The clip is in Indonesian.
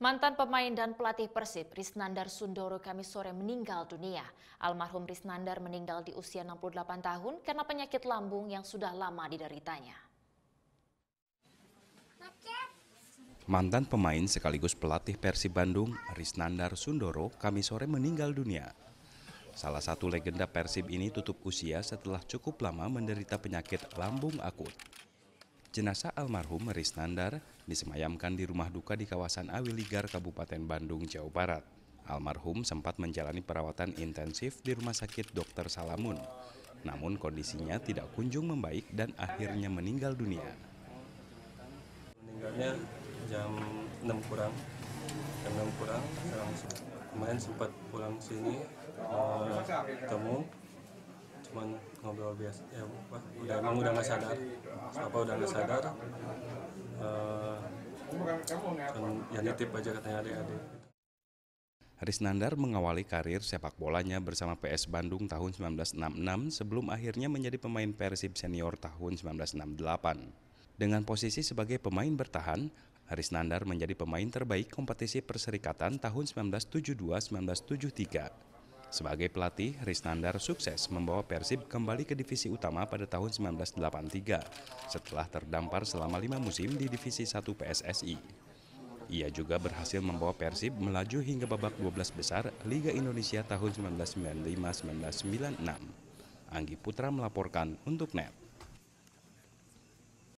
Mantan pemain dan pelatih Persib, Risnandar Sundoro kami sore meninggal dunia. Almarhum Risnandar meninggal di usia 68 tahun karena penyakit lambung yang sudah lama dideritanya. Mantan pemain sekaligus pelatih Persib Bandung, Risnandar Sundoro kami sore meninggal dunia. Salah satu legenda Persib ini tutup usia setelah cukup lama menderita penyakit lambung akut jenazah almarhum Merisnandar disemayamkan di rumah duka di kawasan Awiligar, Kabupaten Bandung, Jawa Barat. Almarhum sempat menjalani perawatan intensif di Rumah Sakit Dr. Salamun, namun kondisinya tidak kunjung membaik dan akhirnya meninggal dunia. Meninggalnya jam 6 kurang, jam 6 kurang, kurang. kemarin sempat pulang sini, uh, eh, temu, cuma ngobrol biasa ya apa udah emang udah nggak sadar apa udah nggak sadar uh, kan, ya nitip aja katanya adik-adik Haris Nandar mengawali karir sepak bolanya bersama PS Bandung tahun 1966 sebelum akhirnya menjadi pemain Persib senior tahun 1968. Dengan posisi sebagai pemain bertahan, Haris Nandar menjadi pemain terbaik kompetisi perserikatan tahun 1972-1973 sebagai pelatih, Riznandar sukses membawa Persib kembali ke divisi utama pada tahun 1983 setelah terdampar selama lima musim di divisi 1 PSSI. Ia juga berhasil membawa Persib melaju hingga babak 12 besar Liga Indonesia tahun 1995-1996. Anggi Putra melaporkan untuk NET.